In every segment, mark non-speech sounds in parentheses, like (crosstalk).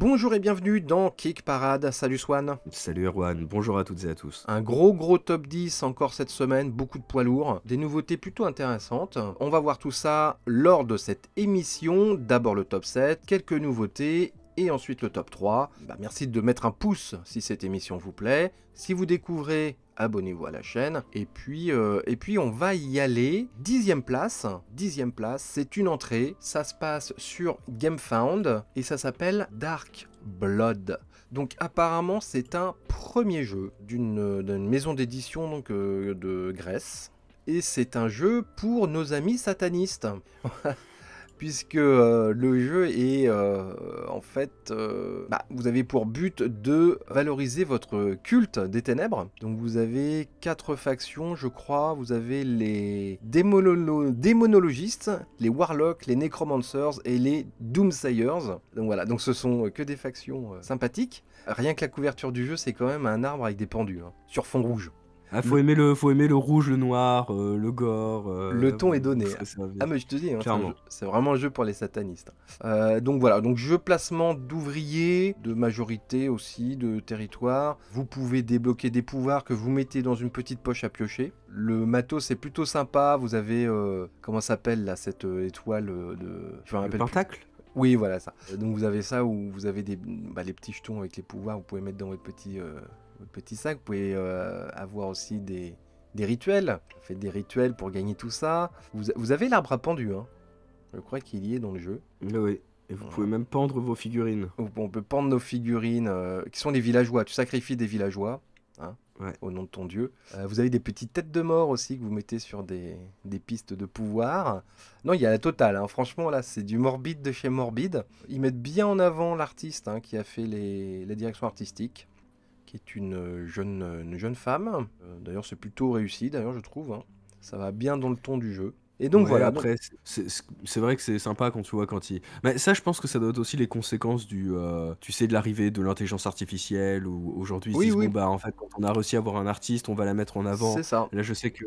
Bonjour et bienvenue dans Kick Parade. Salut Swan. Salut Erwan, bonjour à toutes et à tous. Un gros gros top 10 encore cette semaine, beaucoup de poids lourds, des nouveautés plutôt intéressantes. On va voir tout ça lors de cette émission. D'abord le top 7, quelques nouveautés et ensuite le top 3. Bah, merci de mettre un pouce si cette émission vous plaît. Si vous découvrez abonnez-vous à la chaîne. Et puis, euh, et puis on va y aller. Dixième place, dixième place, c'est une entrée. Ça se passe sur GameFound et ça s'appelle Dark Blood. Donc apparemment c'est un premier jeu d'une maison d'édition euh, de Grèce et c'est un jeu pour nos amis satanistes. (laughs) puisque euh, le jeu est euh, en fait, euh, bah, vous avez pour but de valoriser votre culte des ténèbres. Donc vous avez quatre factions, je crois. Vous avez les démonologistes, les warlocks, les necromancers et les doomsayers. Donc voilà, donc ce sont que des factions sympathiques. Rien que la couverture du jeu, c'est quand même un arbre avec des pendus hein, sur fond rouge. Il ah, faut, aimer le, faut aimer le rouge, le noir, euh, le gore. Euh, le ton est donné. ah, mais je te dis, hein, c'est vraiment un jeu pour les satanistes. Hein. Euh, donc voilà, donc jeu placement d'ouvriers, de majorité aussi, de territoire. Vous pouvez débloquer des pouvoirs que vous mettez dans une petite poche à piocher. Le matos est plutôt sympa. Vous avez, comment s'appelle là, cette étoile de. Je pentacle Oui, voilà ça. Donc vous avez ça où vous avez des, bah, les petits jetons avec les pouvoirs, vous pouvez mettre dans votre petit votre petit sac. Vous pouvez euh, avoir aussi des, des, rituels. Faites des rituels pour gagner tout ça. Vous, avez l'arbre à pendu, hein. Je crois qu'il y est dans le jeu. Oui. Et vous pouvez même pendre vos figurines. On peut pendre nos figurines, euh, qui sont des villageois. Tu sacrifies des villageois, hein, au nom de ton dieu. Euh, vous avez des petites têtes de mort aussi que vous mettez sur des, pistes de pouvoir. Non, il y a la totale. Hein. Franchement, là, c'est du morbide de chez morbide. Ils mettent bien en avant l'artiste qui a fait les, la direction artistique qui est une euh, jeune, euh, une jeune femme. Euh, d'ailleurs, c'est plutôt réussi, d'ailleurs, je trouve. Hein. Ça va bien dans le ton du jeu. Et donc voilà. Après, c'est vrai que c'est sympa quand tu vois quand Mais ça, je pense que ça doit aussi les conséquences du, tu sais, de l'arrivée de l'intelligence artificielle. Où aujourd'hui, oui, bah en fait, quand on a réussi à avoir un artiste, on va la mettre en avant. C'est ça. Là, je sais que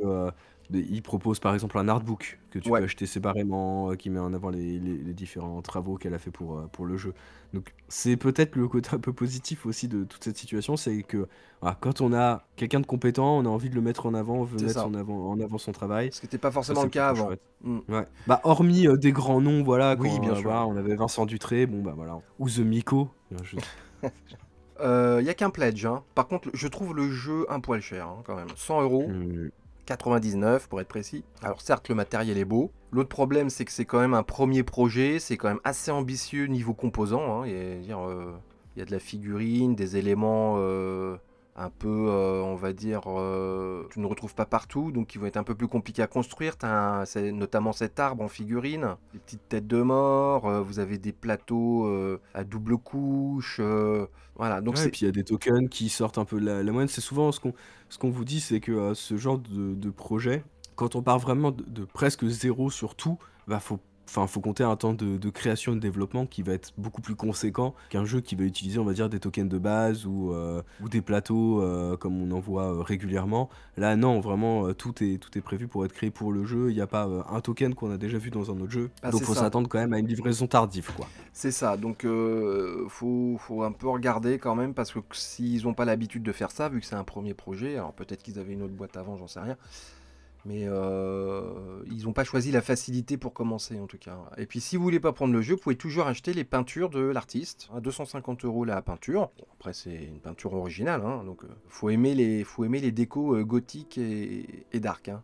il propose par exemple un artbook que tu peux acheter séparément, euh, qui met en avant les, différents travaux qu'elle a fait pour, euh, pour le jeu. Donc c'est peut-être le côté (laughs) un peu positif aussi de toute cette situation, c'est que quand on a quelqu'un de compétent, on a envie de le mettre en avant, on veut mettre en avant, en avant son travail. Ce qui n'était pas forcément le cas avant. Mm. Bah hormis euh, des grands noms, voilà. oui, on avait Vincent Dutré, bon bah voilà, ou The Miko. Il (laughs) n'y a qu'un pledge. Hein. Par contre, je trouve le jeu un poil cher hein, quand même. 100 euros. Mm. 99 pour être précis. Alors certes le matériel est beau. L'autre problème c'est que c'est quand même un premier projet, c'est quand même assez ambitieux niveau composant. Hein. Euh, il, y a, de la figurine, des éléments euh, un peu, euh, on va dire, euh, tu ne retrouves pas partout, donc ils vont être un peu plus compliqués à construire. Tu notamment cet arbre en figurine, des petites têtes de mort, euh, vous avez des plateaux à double couche, voilà. Donc c'est et puis il y a des tokens qui sortent un peu de la, moyenne. C'est souvent ce qu'on ce qu'on vous dit, c'est que ce genre de, projet, quand on part vraiment de, presque zéro sur tout, va bah, faut Enfin, faut compter un temps de, création et de développement qui va être beaucoup plus conséquent qu'un jeu qui va utiliser, on va dire, des tokens de base ou, euh, ou des plateaux euh, comme on en voit euh, régulièrement. Là, non, vraiment, tout est, tout est prévu pour être créé pour le jeu. Il n'y a pas un token qu'on a déjà vu dans un autre jeu. Ah, donc, donc, faut s'attendre quand même à une livraison tardive, quoi. C'est ça. Donc, faut, faut un peu regarder quand même parce que s'ils n'ont pas l'habitude de faire ça, vu que c'est un premier projet, alors peut-être qu'ils avaient une autre boîte avant, j'en sais rien. Mais euh, ils n'ont pas choisi la facilité pour commencer en tout cas. Et puis si vous voulez pas prendre le jeu, vous pouvez toujours acheter les peintures de l'artiste. À 250 euros la peinture. après c'est une peinture originale, hein, donc euh, faut aimer les faut aimer les décos euh, gothiques et, et dark. Hein.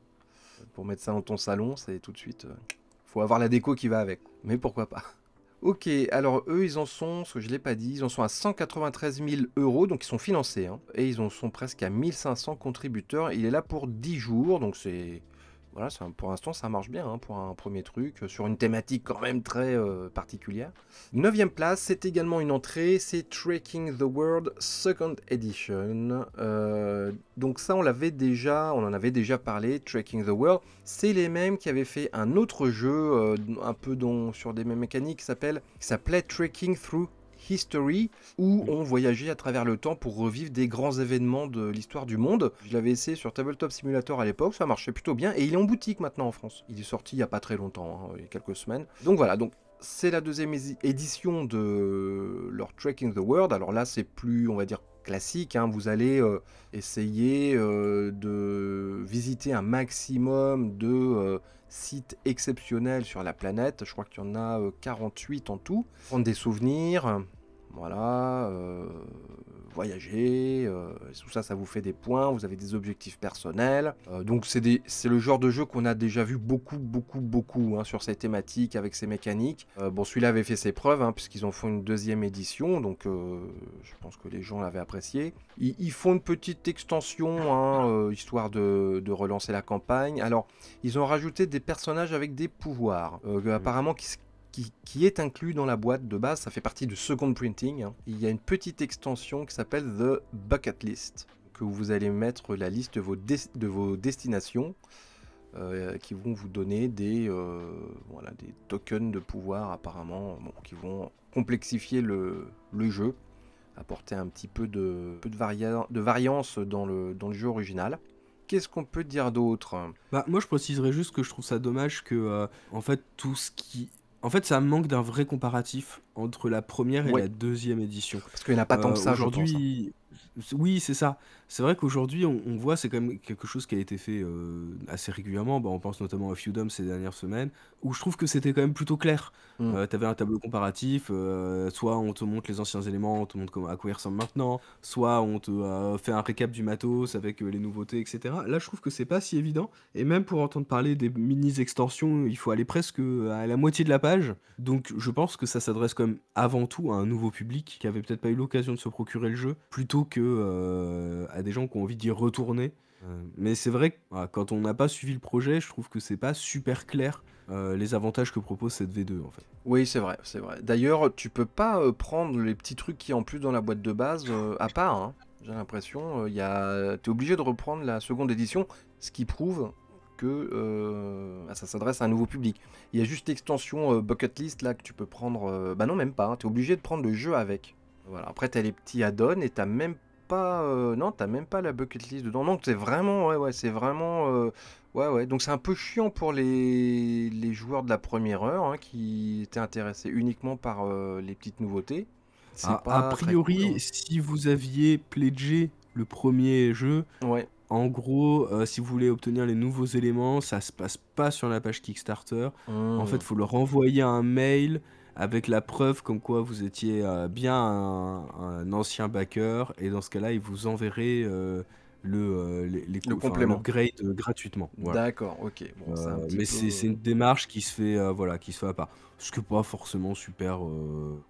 Pour mettre ça dans ton salon, c'est tout de suite. faut avoir la déco qui va avec. Mais pourquoi pas. Ok, alors eux, ils en sont, ce que je ne l'ai pas dit, ils en sont à 193 000 euros, donc ils sont financés, hein. et ils en sont presque à 1500 contributeurs. Il est là pour 10 jours, donc c'est pour l'instant, ça marche bien hein, pour un premier truc, euh, sur une thématique quand même très particulière euh, particulière. Neuvième place, c'est également une entrée, c'est Trekking the World Second Edition. Euh, donc ça, on l'avait déjà, on en avait déjà parlé, Trekking the World. C'est les mêmes qui avaient fait un autre jeu, un peu sur des mêmes mécaniques, qui s'appelait Trekking Through History, où on voyageait à travers le temps pour revivre des grands événements de l'histoire du monde. Je l'avais essayé sur Tabletop Simulator à l'époque, ça marchait plutôt bien, et il est en boutique maintenant en France. Il est sorti il n'y a pas très longtemps, hein, il y a quelques semaines. Donc voilà, donc c'est la deuxième édition de leur Trekking the World. Alors là, c'est plus, on va dire, classique. Hein. Vous allez euh, essayer euh, de visiter un maximum de euh, sites exceptionnels sur la planète. Je crois qu'il y en a 48 en tout. Prendre des souvenirs, voilà, euh, voyager, euh, tout ça, ça vous fait des points, vous avez des objectifs personnels. Euh, donc c'est le genre de jeu qu'on a déjà vu beaucoup, beaucoup, beaucoup hein, sur ces thématiques, avec ces mécaniques. bon, celui-là avait fait ses preuves, hein, puisqu'ils en font une deuxième édition, donc je pense que les gens l'avaient apprécié. Ils, font une petite extension, hein, histoire de, de, relancer la campagne. Alors, ils ont rajouté des personnages avec des pouvoirs, mmh. apparemment qui se qui, est inclus dans la boîte de base, ça fait partie du second printing. Hein. Il y a une petite extension qui s'appelle The Bucket List, que vous allez mettre la liste de vos, de vos destinations, euh, qui vont vous donner des, euh, voilà, des tokens de pouvoir apparemment, bon, qui vont complexifier le, le, jeu, apporter un petit peu de, peu de, de variance dans le, dans le jeu original qu'est-ce qu'on peut dire d'autre Bah moi je préciserais juste que je trouve ça dommage que euh, en fait tout ce qui en fait, ça manque d'un vrai comparatif entre la première et la deuxième édition. Parce qu'il n'y en a pas tant que ça hein. euh, aujourd'hui. Oui, c'est ça c'est vrai qu'aujourd'hui, on, voit, c'est quand même quelque chose qui a été fait euh, assez régulièrement. Bah, on pense notamment à Feudum ces dernières semaines, où je trouve que c'était quand même plutôt clair. Mm. Euh, tu avais un tableau comparatif, euh, soit on te montre les anciens éléments, on te montre à quoi ils ressemblent maintenant, soit on te fait un récap du matos avec les nouveautés, etc. Là, je trouve que c'est pas si évident. Et même pour entendre parler des mini-extensions, il faut aller presque à la moitié de la page. Donc, je pense que ça s'adresse quand même avant tout à un nouveau public qui avait peut-être pas eu l'occasion de se procurer le jeu, plutôt que à des gens qui ont envie d'y retourner. Euh, mais c'est vrai quand on n'a pas suivi le projet, je trouve que c'est pas super clair euh, les avantages que propose cette V2 en fait. Oui, c'est vrai, c'est vrai. D'ailleurs, tu peux pas euh, prendre les petits trucs qui en plus dans la boîte de base à part. Hein, j'ai l'impression, il a... es obligé de reprendre la seconde édition, ce qui prouve que bah, ça s'adresse à un nouveau public. Il y a juste l'extension bucket list là que tu peux prendre. Bah non, même pas. Hein, tu es obligé de prendre le jeu avec. Voilà. Après, tu as les petits add-ons et as même pas, euh, non, t'as même pas la bucket list dedans. donc c'est vraiment, ouais, ouais, c'est vraiment, euh, ouais, ouais. Donc c'est un peu chiant pour les, joueurs de la première heure hein, qui étaient intéressés uniquement par euh, les petites nouveautés. Ah, a priori, si vous aviez pledgé le premier jeu, ouais. En gros, si vous voulez obtenir les nouveaux éléments, ça se passe pas sur la page Kickstarter. En mmh. fait, il faut leur envoyer un mail avec la preuve comme quoi vous étiez euh, bien un, ancien backer, et dans ce cas-là, il vous enverrait euh, le, euh, les, compléments le gratuitement. D'accord, ok. mais c'est une démarche qui se fait, voilà, qui se fait à part. Ce qui n'est pas forcément super,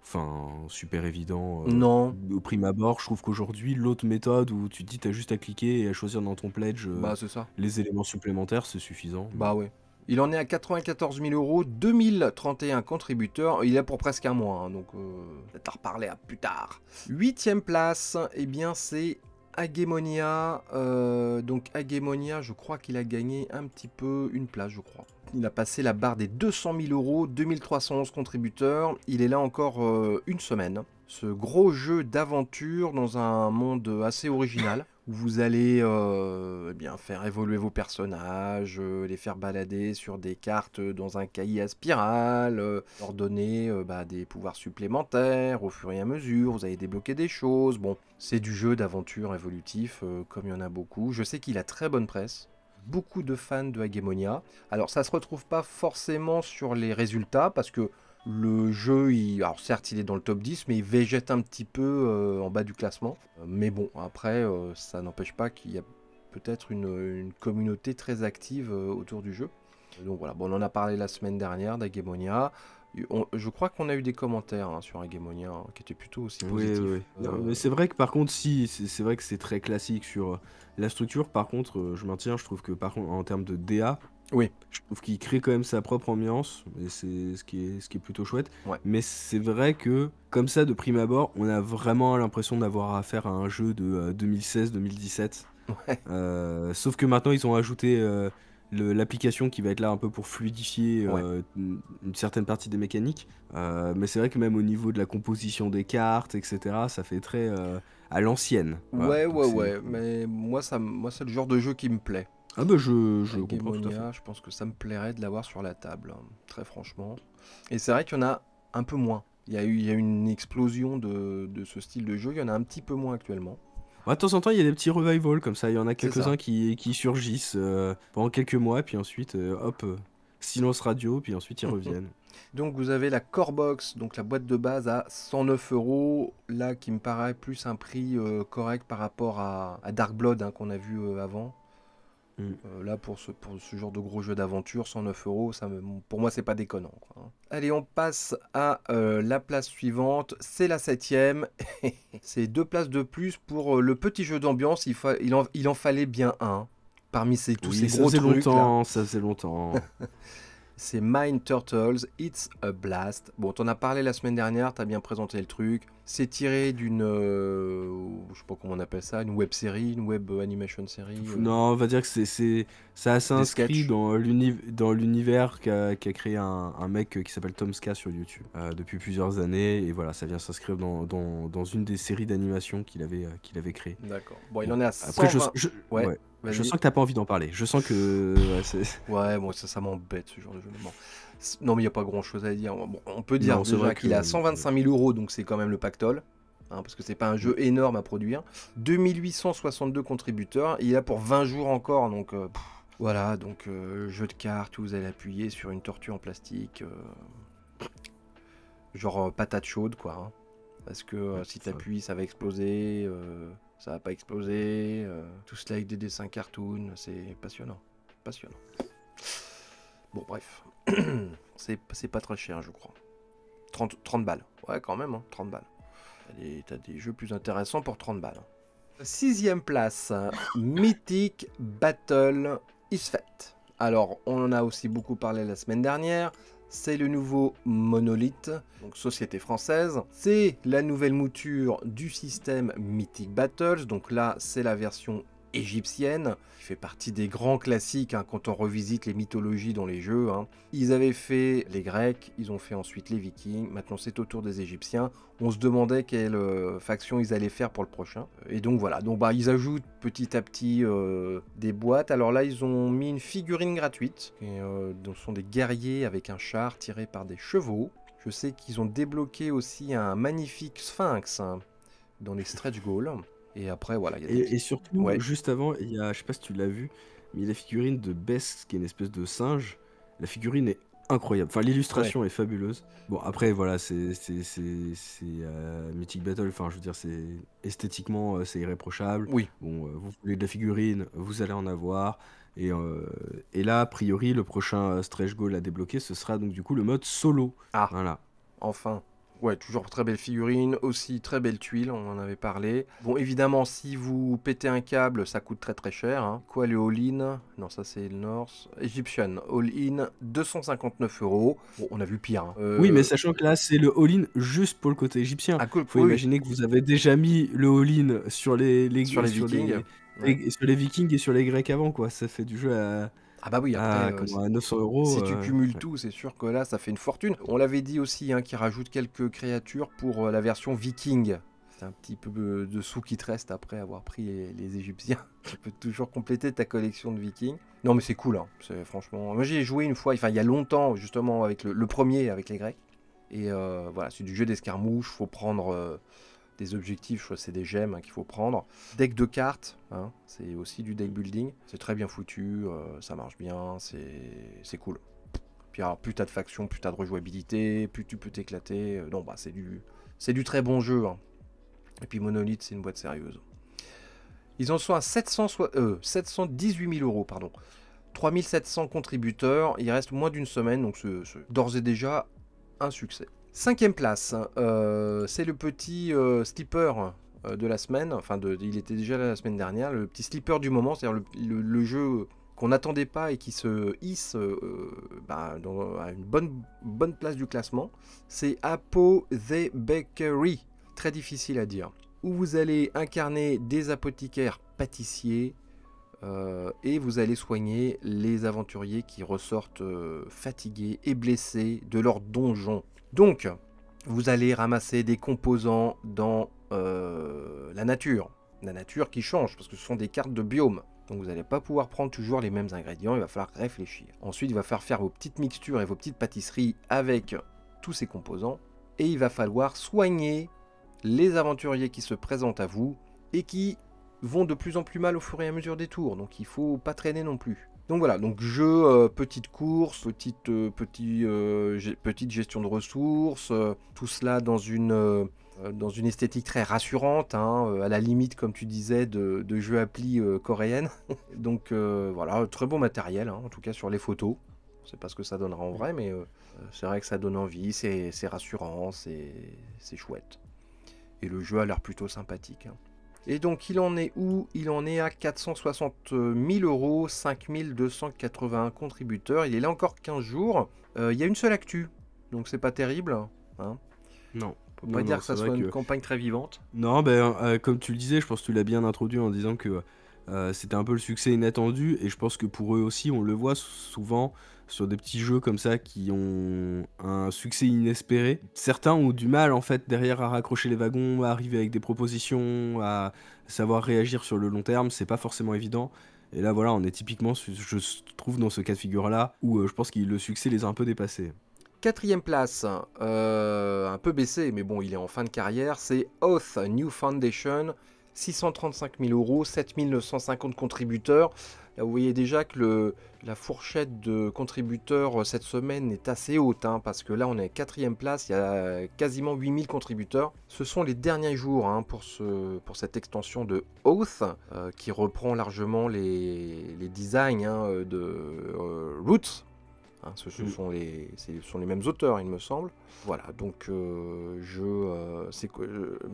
enfin super évident. non. Au prime abord, je trouve qu'aujourd'hui, l'autre méthode où tu te dis, tu as juste à cliquer et à choisir dans ton pledge bah, ça. les éléments supplémentaires, c'est suffisant. Bah ouais. Il en est à 94 000 euros, 2031 contributeurs. Il est pour presque un mois, hein, donc peut-être à reparler à plus tard. Huitième place, et eh bien c'est Agemonia. Euh, donc Agemonia, je crois qu'il a gagné un petit peu une place, je crois. Il a passé la barre des 200 000 euros, 2311 contributeurs. Il est là encore euh, une semaine ce gros jeu d'aventure dans un monde assez original (laughs) où vous allez euh, eh bien faire évoluer vos personnages, euh, les faire balader sur des cartes dans un cahier à spirale, euh, leur donner bah, des pouvoirs supplémentaires au fur et à mesure, vous allez débloquer des choses. Bon, c'est du jeu d'aventure évolutif comme il y en a beaucoup. Je sais qu'il a très bonne presse. Beaucoup de fans de Hegemonia. Alors ça se retrouve pas forcément sur les résultats parce que le jeu, il, alors certes, il est dans le top 10, mais il végète un petit peu euh, en bas du classement. Euh, mais bon, après, euh, ça n'empêche pas qu'il y a peut-être une, communauté très active autour du jeu. Donc voilà, bon, on en a parlé la semaine dernière d'Agemonia. je crois qu'on a eu des commentaires hein, sur Agemonia hein, qui étaient plutôt aussi positifs. Oui, mais c'est vrai que par contre, si, c'est vrai que c'est très classique sur la structure. Par contre, je maintiens, je trouve que par contre, en termes de DA, oui. Je trouve qu'il crée quand même sa propre ambiance, et c'est ce qui est, plutôt chouette. Mais c'est vrai que, comme ça, de prime abord, on a vraiment l'impression d'avoir affaire à un jeu de 2016-2017. Euh, euh, sauf que maintenant, ils ont ajouté euh, l'application qui va être là un peu pour fluidifier une, certaine partie des mécaniques. mais c'est vrai que même au niveau de la composition des cartes, etc., ça fait très à l'ancienne. Ouais, ouais, ouais. Mais moi, ça, moi c'est le genre de jeu qui me plaît. Ah bah je, je comprends Je pense que ça me plairait de l'avoir sur la table, hein, très franchement. Et c'est vrai qu'il y en a un peu moins. Il y a eu il y a une explosion de, de ce style de jeu, il y en a un petit peu moins actuellement. Bah, de temps en temps, il y a des petits revivals comme ça. Il y en a quelques-uns qui, qui, surgissent euh, pendant quelques mois, puis ensuite, euh, hop, euh, silence radio, puis ensuite ils (laughs) reviennent. Donc vous avez la core box, donc la boîte de base à 109 euros, là qui me paraît plus un prix correct par rapport à, Dark Blood hein, qu'on a vu avant. Mm. Euh, là, pour ce, genre de gros jeu d'aventure, 109 euros, ça pour moi, c'est pas déconnant. Hein. Allez, on passe à euh, la place suivante. C'est la septième. (laughs) c'est deux places de plus pour euh, le petit jeu d'ambiance. Il, en... fallait bien un parmi ces, tous ces gros trucs. Longtemps, Ça faisait longtemps. (laughs) c'est Mind Turtles, It's a Blast. Bon, t'en as parlé la semaine dernière, t'as bien présenté le truc. C'est tiré d'une, euh, je sais pas comment on appelle ça, une web série, une web euh, animation série. Euh. Non, on va dire que c'est, ça s'inscrit dans, l'univers qu'a, créé un, mec qui s'appelle TomSka sur YouTube depuis plusieurs années. Et voilà, ça vient s'inscrire dans, une des séries d'animation qu'il avait, qu'il avait D'accord. Bon, il en est à 120... Après, je, je sens que tu t'as pas envie d'en parler. Je sens que. Ouais, ouais bon, ça, ça m'embête ce genre de jeu. Bon. Non, mais il n'y a pas grand chose à dire. on peut dire qu'il a 125 000 euros, donc c'est quand même le pactole. Hein, parce que c'est pas un jeu énorme à produire. 2862 contributeurs, il a pour 20 jours encore, donc euh, voilà, donc euh, jeu de cartes où vous allez appuyer sur une tortue en plastique, euh, genre patate chaude quoi. Hein. parce que si tu appuies ça va exploser, ça va pas exploser. tout cela avec des dessins cartoon, c'est passionnant, passionnant. Bon bref, (clears throat) c'est pas très cher, je crois. 30, balles. Ouais, quand même, hein, 30 balles. T'as des, jeux plus intéressants pour 30 balles. Hein. Sixième place, (laughs) Mythic Battle Is Fat. Alors, on en a aussi beaucoup parlé la semaine dernière. C'est le nouveau Monolith, donc société française. C'est la nouvelle mouture du système Mythic Battles. Donc là, c'est la version égyptienne, fait partie des grands classiques hein, quand on revisite les mythologies dans les jeux. Hein. Ils avaient fait les Grecs, ils ont fait ensuite les Vikings, maintenant c'est au tour des Égyptiens. On se demandait quelle euh, faction ils allaient faire pour le prochain. Et donc voilà, donc bah ils ajoutent petit à petit euh, des boîtes. Alors là ils ont mis une figurine gratuite, et, euh, sont des guerriers avec un char tiré par des chevaux. Je sais qu'ils ont débloqué aussi un magnifique sphinx hein, dans les stretch goals. Et après, voilà. Y a et, surtout, juste avant, il y a, je sais pas si tu l'as vu, mais la figurine de Bess, qui est une espèce de singe. La figurine est incroyable. Enfin, l'illustration est fabuleuse. Bon, après, voilà, c'est c'est euh, Mythic Battle. Enfin, je veux dire, c'est esthétiquement, euh, c'est irréprochable. Oui. Bon, euh, vous voulez de la figurine, vous allez en avoir. Et, et là, a priori, le prochain stretch goal à débloquer, ce sera donc du coup le mode solo. Ah. Voilà. Enfin. Ouais, toujours très belle figurine, aussi très belle tuile, on en avait parlé. Bon, évidemment, si vous pétez un câble, ça coûte très très cher. Hein. Quoi, le all-in Non, ça c'est le North. Egyptian, all-in, 259 euros. Bon, on a vu pire. Hein. Oui, mais euh, sachant que là, c'est le all-in juste pour le côté égyptien. Il ah, faut imaginer que vous avez déjà mis le all-in sur les, vikings. sur les vikings et sur les grecs avant, quoi. Ça fait du jeu à ah bah oui, après, 900 ah, euh, euros. Si tu euh, cumules tout, c'est sûr que là, ça fait une fortune. On l'avait dit aussi, hein, qui rajoute quelques créatures pour euh, la version viking C'est un petit peu de sous qui te reste après avoir pris les, Égyptiens. (laughs) tu peux toujours compléter ta collection de Vikings. Non, mais c'est cool, hein. c'est franchement. Moi, j'ai joué une fois, enfin, il y a longtemps, justement, avec le, premier, avec les Grecs. Et voilà, c'est du jeu d'escarmouche, faut prendre des objectifs, c'est des gemmes hein, qu'il faut prendre. Deck de cartes, hein, c'est aussi du deck building. C'est très bien foutu, euh, ça marche bien, c'est cool. Puis alors, plus t'as de factions, plus t'as de rejouabilité, plus tu peux t'éclater. Euh, non, bah c'est du, c'est du très bon jeu. Hein. Et puis Monolith, c'est une boîte sérieuse. Ils en sont à 700, 718 000 euros, pardon. 3700 contributeurs, il reste moins d'une semaine, donc ce d'ores et déjà un succès. Cinquième place, euh, c'est le petit euh, slipper euh, de la semaine, enfin il était déjà là la semaine dernière, le petit slipper du moment, c'est-à-dire le, jeu qu'on n'attendait pas et qui se hisse bah, à une bonne, bonne place du classement, c'est Apo the Bakery, très difficile à dire, où vous allez incarner des apothicaires pâtissiers et vous allez soigner les aventuriers qui ressortent fatigués et blessés de leur donjon. Donc, vous allez ramasser des composants dans euh, la nature. La nature qui change, parce que ce sont des cartes de biome. Donc vous n'allez pas pouvoir prendre toujours les mêmes ingrédients, il va falloir réfléchir. Ensuite, il va falloir faire vos petites mixtures et vos petites pâtisseries avec tous ces composants. Et il va falloir soigner les aventuriers qui se présentent à vous et qui vont de plus en plus mal au fur et à mesure des tours. Donc il ne faut pas traîner non plus. Donc voilà, donc jeu, euh, petite course, petite, euh, euh, petite gestion de ressources, tout cela dans une, dans une esthétique très rassurante, hein, à la limite, comme tu disais, de, jeux appli coréenne. (laughs) donc voilà, très bon matériel, hein, en tout cas sur les photos. On ne sait pas ce que ça donnera en vrai, mais c'est vrai que ça donne envie, c'est rassurant, c'est chouette. Et le jeu a l'air plutôt sympathique. Hein. Et donc il en est où Il en est à 460 000 euros, 5281 contributeurs. Il est là encore 15 jours. Euh, il y a une seule actu, donc c'est pas terrible. Hein. non. On peut pas dire que ça soit une campagne très vivante. Non, ben, euh, comme tu le disais, je pense que tu l'as bien introduit en disant que euh, c'était un peu le succès inattendu et je pense que pour eux aussi on le voit souvent sur des petits jeux comme ça qui ont un succès inespéré. Certains ont du mal en fait derrière à raccrocher les wagons, à arriver avec des propositions, à savoir réagir sur le long terme, c'est pas forcément évident. Et là voilà, on est typiquement, je trouve, dans ce cas de figure là où euh, je pense que le succès les a un peu dépassés. Quatrième place, euh, un peu baissé, mais bon, il est en fin de carrière, c'est Oath, New Foundation. 635 000 euros, 7 950 contributeurs. Là, vous voyez déjà que la fourchette de contributeurs euh, cette semaine est assez haute, hein, parce que là on est à quatrième place, il y a quasiment 8000 contributeurs. Ce sont les derniers jours hein, pour, cette extension de Oath, euh, qui reprend largement les, designs hein, de euh, Roots, Hein, ce, mm. sont les, sont les, mêmes auteurs, il me semble. Voilà, donc euh, je. Euh, c'est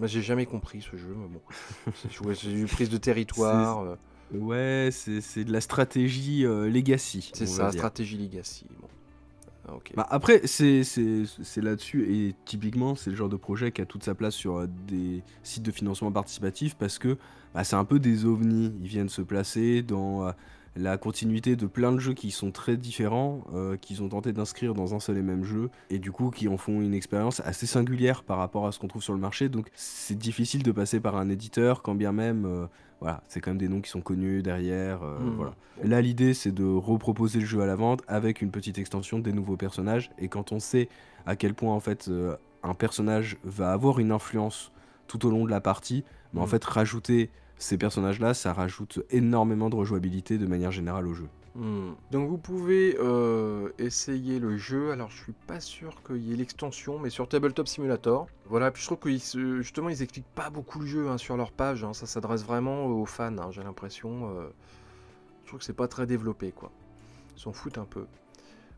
J'ai jamais compris ce jeu, mais bon. (laughs) c'est une prise de territoire. Euh. Ouais, c'est de la stratégie Legacy. C'est ça, stratégie Legacy. Bon. Ah, bah, après, c'est là-dessus, et typiquement, c'est le genre de projet qui a toute sa place sur des sites de financement participatif parce que bah, c'est un peu des ovnis. Ils viennent se placer dans la continuité de plein de jeux qui sont très différents, euh, qu'ils ont tenté d'inscrire dans un seul et même jeu, et du coup qui en font une expérience assez singulière par rapport à ce qu'on trouve sur le marché. Donc c'est difficile de passer par un éditeur, quand bien même, euh, voilà, c'est quand même des noms qui sont connus derrière. Euh, hmm. voilà. Là, l'idée, c'est de reproposer le jeu à la vente avec une petite extension des nouveaux personnages, et quand on sait à quel point en fait un personnage va avoir une influence tout au long de la partie, mais bah, en hmm. fait rajouter ces personnages-là, ça rajoute énormément de rejouabilité de manière générale au jeu. Hmm. Donc vous pouvez euh, essayer le jeu. Alors je suis pas sûr qu'il y ait l'extension, mais sur Tabletop Simulator. Voilà, puis je trouve que justement ils expliquent pas beaucoup le jeu hein, sur leur page. Hein. Ça s'adresse vraiment aux fans, hein, j'ai l'impression. Euh. je trouve que c'est pas très développé quoi. Ils s'en foutent un peu.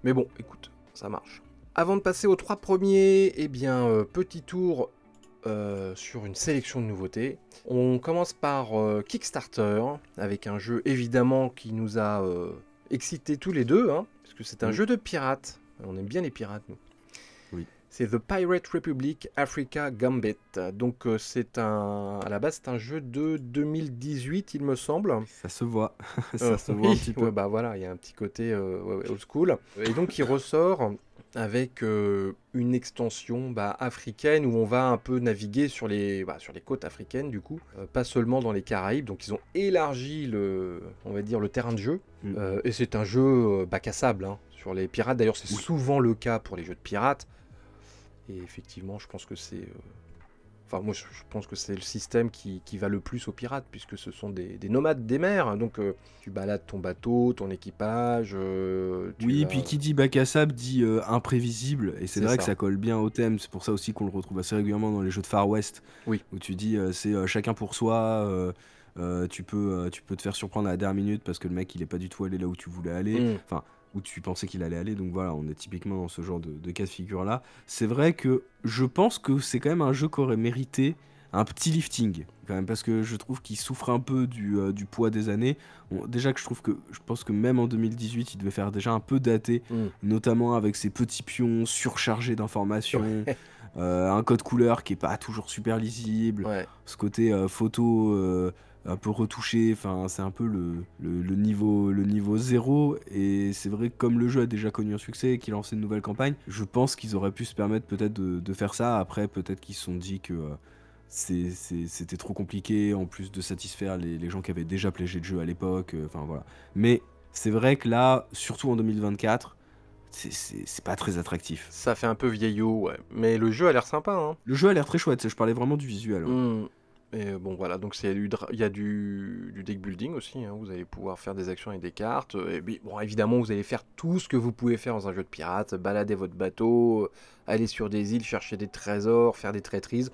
Mais bon, écoute, ça marche. Avant de passer aux trois premiers, eh bien, euh, petit tour euh, sur une sélection de nouveautés. On commence par euh, Kickstarter, avec un jeu évidemment qui nous a euh, excités tous les deux, hein, parce que c'est un jeu de pirates. On aime bien les pirates, nous. C'est The Pirate Republic Africa Gambit. Donc euh, c'est un, à la base c'est un jeu de 2018 il me semble. Ça se voit, (laughs) ça euh, se voit un petit peu. bah voilà, il y a un petit côté euh, old school. Et donc il ressort avec une extension bah, africaine où on va un peu naviguer sur les, bah, sur les côtes africaines du coup, pas seulement dans les Caraïbes. Donc ils ont élargi le, on va dire, le terrain de jeu. Mm. et c'est un jeu bac à hein, sur les pirates. D'ailleurs c'est souvent le cas pour les jeux de pirates. Et effectivement, je pense que c'est. Euh, enfin, moi, je pense que c'est le système qui, va le plus aux pirates, puisque ce sont des, nomades des mers. Hein. Donc, euh, tu balades ton bateau, ton équipage. Euh, oui, et puis qui dit bac à sable dit imprévisible. Et c'est vrai que ça colle bien au thème. C'est pour ça aussi qu'on le retrouve assez régulièrement dans les jeux de Far West. Oui. Où tu dis, c'est chacun pour soi. tu, peux, tu peux te faire surprendre à la dernière minute parce que le mec, il est pas du tout allé là où tu voulais aller. Mmh. Enfin où tu pensais qu'il allait aller. Donc voilà, on est typiquement dans ce genre de, cas de figure là. C'est vrai que je pense que c'est quand même un jeu qui aurait mérité un petit lifting quand même parce que je trouve qu'il souffre un peu du, euh, poids des années. déjà que je trouve que je pense que même en 2018 il devait faire déjà un peu daté, mm. notamment avec ses petits pions surchargés d'informations. Euh, un code couleur qui est pas toujours super lisible, ce côté euh, photo un peu retouché. Enfin, c'est un peu le, niveau, le niveau zéro. Et c'est vrai que comme le jeu a déjà connu un succès et qu'il lancé une nouvelle campagne, je pense qu'ils auraient pu se permettre peut-être de, faire ça. Après, peut-être qu'ils se sont dit que euh, c'était trop compliqué, en plus de satisfaire les, gens qui avaient déjà plégé le jeu à l'époque. Euh, enfin, voilà. Mais c'est vrai que là, surtout en 2024, c'est pas très attractif. Ça fait un peu vieillot, ouais. Mais le jeu a l'air sympa, hein. Le jeu a l'air très chouette, je parlais vraiment du visuel. Hmm. Et bon voilà, donc c'est il y a du, deck building aussi, hein. vous allez pouvoir faire des actions et des cartes. Euh, et bon évidemment vous allez faire tout ce que vous pouvez faire dans un jeu de pirate, balader votre bateau, euh, aller sur des îles, chercher des trésors, faire des traîtrises.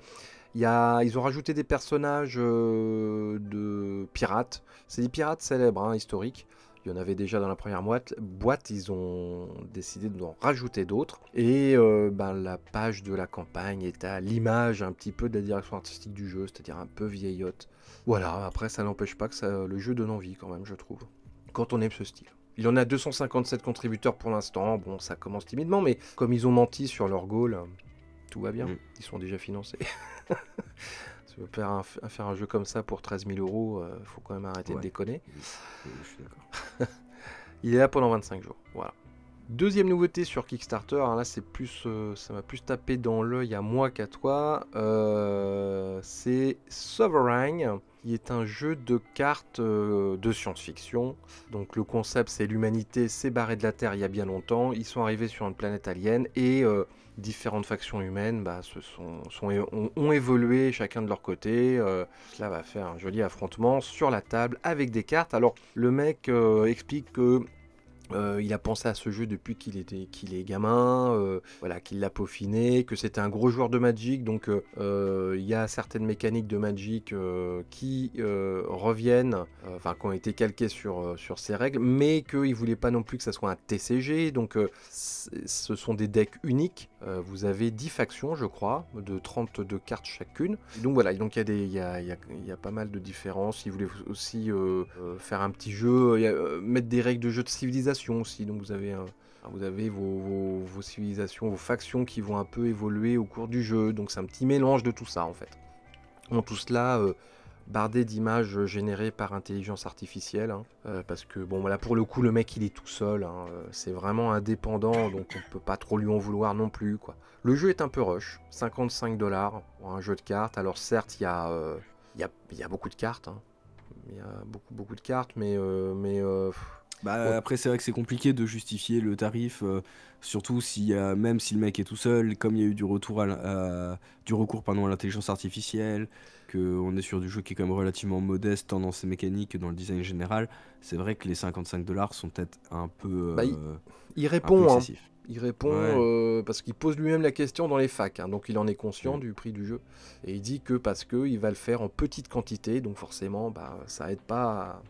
ils ont rajouté des personnages euh, de pirates. C'est des pirates célèbres, hein, historiques. Il y en avait déjà dans la première boîte. Ils ont décidé d'en rajouter d'autres. Et euh, ben, la page de la campagne est à l'image un petit peu de la direction artistique du jeu, c'est-à-dire un peu vieillotte. Voilà, après, ça n'empêche pas que le jeu donne envie quand même, je trouve, quand on aime ce style. Il y en a 257 contributeurs pour l'instant. Bon, ça commence timidement, mais comme ils ont menti sur leur goal, tout va bien. Mm. Ils sont déjà financés. (laughs) Faire un, faire un jeu comme ça pour 13 000 euros, il euh, faut quand même arrêter de déconner. je suis d'accord. (laughs) Il est là pendant 25 jours. Voilà. Deuxième nouveauté sur Kickstarter, hein, là c'est plus, euh, ça m'a plus tapé dans l'œil à moi qu'à toi. Euh, c'est Sovereign, qui est un jeu de cartes de science-fiction. Donc le concept c'est l'humanité s'est barrée de la Terre il y a bien longtemps. Ils sont arrivés sur une planète alien et différentes factions humaines bah, se sont, ont, évolué chacun de leur côté. Euh, cela va faire un joli affrontement sur la table avec des cartes. Alors le mec euh, explique que euh, il a pensé à ce jeu depuis qu'il était qu'il est gamin, euh, voilà, qu'il l'a peaufiné, que c'était un gros joueur de Magic, donc euh, il y a certaines mécaniques de Magic qui reviennent, enfin qui ont été calquées sur, sur ces règles, mais qu'il voulait pas non plus que ça soit un TCG, donc ce sont des decks uniques. vous avez 10 factions, je crois, de 32 cartes chacune. Donc voilà, donc il y a a, y a, pas mal de différences. Il voulait aussi faire un petit jeu, mettre des règles de jeu de civilisation aussi. Donc vous avez, euh, vous avez vos, vos, civilisations, vos factions qui vont un peu évoluer au cours du jeu. Donc c'est un petit mélange de tout ça en fait. En tout cela euh, bardé d'images générées par intelligence artificielle. Hein, euh, parce que bon voilà pour le coup le mec il est tout seul. Hein, c'est vraiment indépendant donc on peut pas trop lui en vouloir non plus quoi. Le jeu est un peu rush. 55 dollars pour un jeu de cartes. Alors certes il y a... il y, a beaucoup de cartes, hein. il y a beaucoup beaucoup de cartes, mais, mais bah, après, c'est vrai que c'est compliqué de justifier le tarif, euh, surtout si, même si le mec est tout seul, comme il y a eu du, retour du recours pendant à l'intelligence artificielle, qu'on est sur du jeu qui est quand même relativement modeste, tendance et mécanique dans le design général, c'est vrai que les 55 dollars sont peut-être un peu. Euh, bah, hein. il... répond. Il répond euh, parce qu'il pose lui-même la question dans les facs, hein. donc il en est conscient mm. du prix du jeu. Et il dit que parce qu'il va le faire en petite quantité, donc forcément, bah, ça aide pas à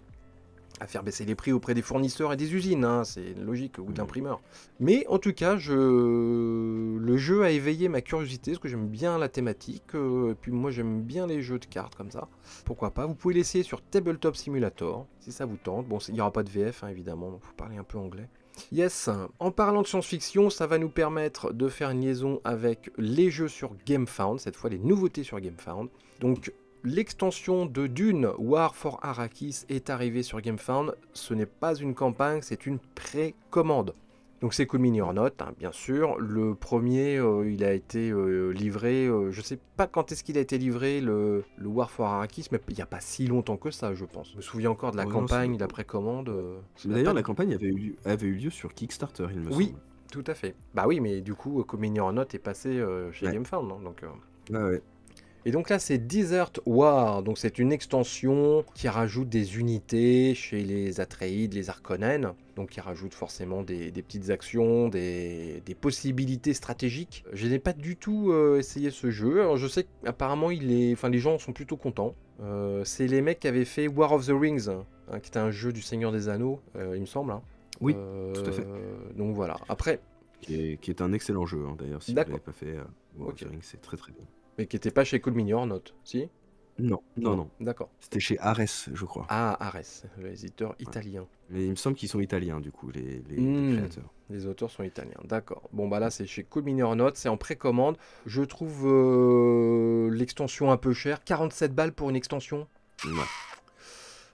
à faire baisser les prix auprès des fournisseurs et des usines, hein. c'est logique, ou d'imprimeurs. Mais en tout cas, je... le jeu a éveillé ma curiosité, parce que j'aime bien la thématique, euh, et puis moi j'aime bien les jeux de cartes comme ça. Pourquoi pas, vous pouvez l'essayer sur Tabletop Simulator, si ça vous tente. Bon, il n'y aura pas de VF, hein, évidemment, donc faut parler un peu anglais. Yes, en parlant de science-fiction, ça va nous permettre de faire une liaison avec les jeux sur GameFound, cette fois les nouveautés sur GameFound. Donc L'extension de Dune War for Arrakis est arrivée sur GameFound. Ce n'est pas une campagne, c'est une précommande. Donc c'est cool mini note, hein, bien sûr. Le premier, euh, il a été euh, livré, euh, Je ne sais pas quand est-ce qu'il a été livré, le, War for Arrakis, mais il n'y a pas si longtemps que ça, je pense. Je me souviens encore de la oh campagne, de la précommande. D'ailleurs, la campagne avait eu, lieu sur Kickstarter, il me oui, semble. Oui, tout à fait. Bah oui, mais du coup, Comini en note est passé chez GameFound, donc... Ah ouais. Et donc là, c'est Desert War. Donc c'est une extension qui rajoute des unités chez les Atreides, les Arconen. Donc qui rajoute forcément des, petites actions, des, possibilités stratégiques. Je n'ai pas du tout euh, essayé ce jeu. Alors je sais qu'apparemment, il est... enfin, les gens sont plutôt contents. Euh, c'est les mecs qui avaient fait War of the Rings, hein, qui était un jeu du Seigneur des Anneaux, euh, il me semble. Hein. Oui, tout à fait. Donc voilà. Après... Qui est, un excellent jeu, hein, d'ailleurs, si vous ne l'avez pas fait. War of the Rings, c'est très très bien. Mais qui n'était pas chez Cool Mini note, si non, non, non. D'accord. C'était chez Ares, je crois. Ah, Ares, l'éditeur italien. Mais il me semble qu'ils sont italiens, du coup, les, les, hmm. créateurs. Les auteurs sont italiens, d'accord. Bon, bah là, c'est chez Cool Mini Note, c'est en précommande. Je trouve euh, l'extension un peu chère. 47 balles pour une extension Ouais.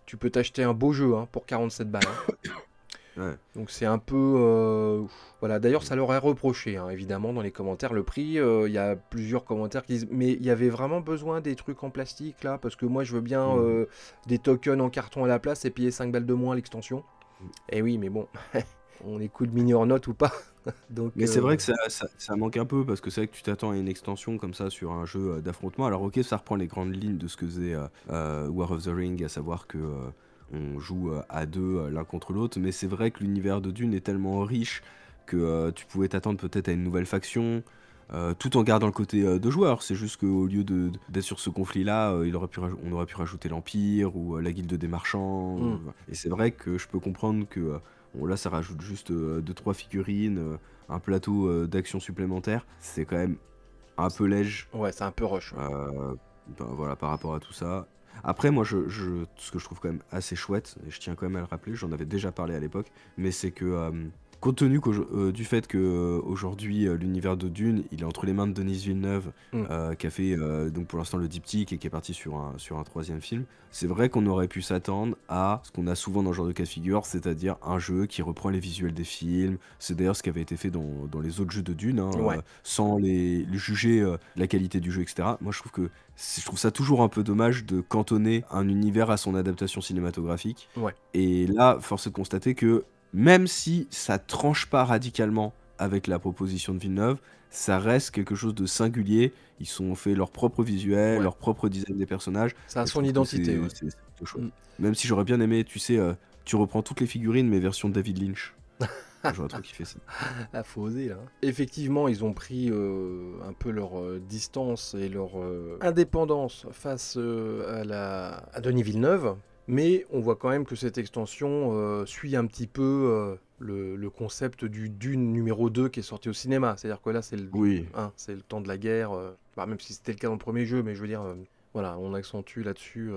Tu peux t'acheter un beau jeu hein, pour 47 balles. Hein. (coughs) Donc c'est un peu... Euh, voilà, d'ailleurs ça leur est reproché, hein, évidemment, dans les commentaires, le prix. Euh, il y a plusieurs commentaires qui disent, mais il y avait vraiment besoin des trucs en plastique là, parce que moi je veux bien mm. euh, des tokens en carton à la place et payer 5 balles de moins l'extension. Mm. Et eh oui, mais bon, (laughs) on écoute mineur note ou pas. (laughs) Donc, mais c'est vrai que ça, ça, manque un peu, parce que c'est vrai que tu t'attends à une extension comme ça sur un jeu d'affrontement. Alors ok, ça reprend les grandes lignes de ce que faisait War of the Ring, à savoir que on joue euh, à deux euh, l'un contre l'autre, mais c'est vrai que l'univers de Dune est tellement riche que euh, tu pouvais t'attendre peut-être à une nouvelle faction, tout en gardant le côté de joueur. C'est juste qu'au lieu d'être sur ce conflit-là, on aurait pu rajouter l'Empire ou la Guilde des Marchands. Mm. Et c'est vrai que je peux comprendre que là, ça rajoute juste 2-3 figurines, un plateau d'action supplémentaire. C'est quand même un peu léger. Ouais, c'est un peu rush. Ben, voilà, par rapport à tout ça. Après, moi, je, ce que je trouve quand même assez chouette, et je tiens quand même à le rappeler, j'en avais déjà parlé à l'époque, mais c'est que euh, compte tenu euh, du fait que euh, aujourd'hui euh, l'univers de Dune, il est entre les mains de Denis Villeneuve, mm. qui a fait donc pour l'instant le diptyque et qui est parti sur un sur un troisième film. C'est vrai qu'on aurait pu s'attendre à ce qu'on a souvent dans ce genre de cas de figure, c'est-à-dire un jeu qui reprend les visuels des films. C'est d'ailleurs ce qui avait été fait dans, les autres jeux de Dune, hein, sans les, juger la qualité du jeu, etc. Moi, je trouve que je trouve ça toujours un peu dommage de cantonner un univers à son adaptation cinématographique. Et là, force est de constater que même si ça tranche pas radicalement avec la proposition de Villeneuve, ça reste quelque chose de singulier. Ils ont fait leur propre visuel, leur propre design des personnages. Ça a son identité. Mm. Même si j'aurais bien aimé, tu sais, euh, tu reprends toutes les figurines, mais version David Lynch. (laughs) J'aurais trop fait ça. Il ah, faut oser là. Hein. Effectivement, ils ont pris euh, un peu leur euh, distance et leur indépendance face à Denis Villeneuve, mais on voit quand même que cette extension euh, suit un petit peu euh, le, concept du Dune numéro 2 qui est sorti au cinéma. C'est-à-dire que là, c'est le, hein, c'est le temps de la guerre, euh, bah, même si c'était le cas dans le premier jeu, mais je veux dire, voilà, on accentue là-dessus.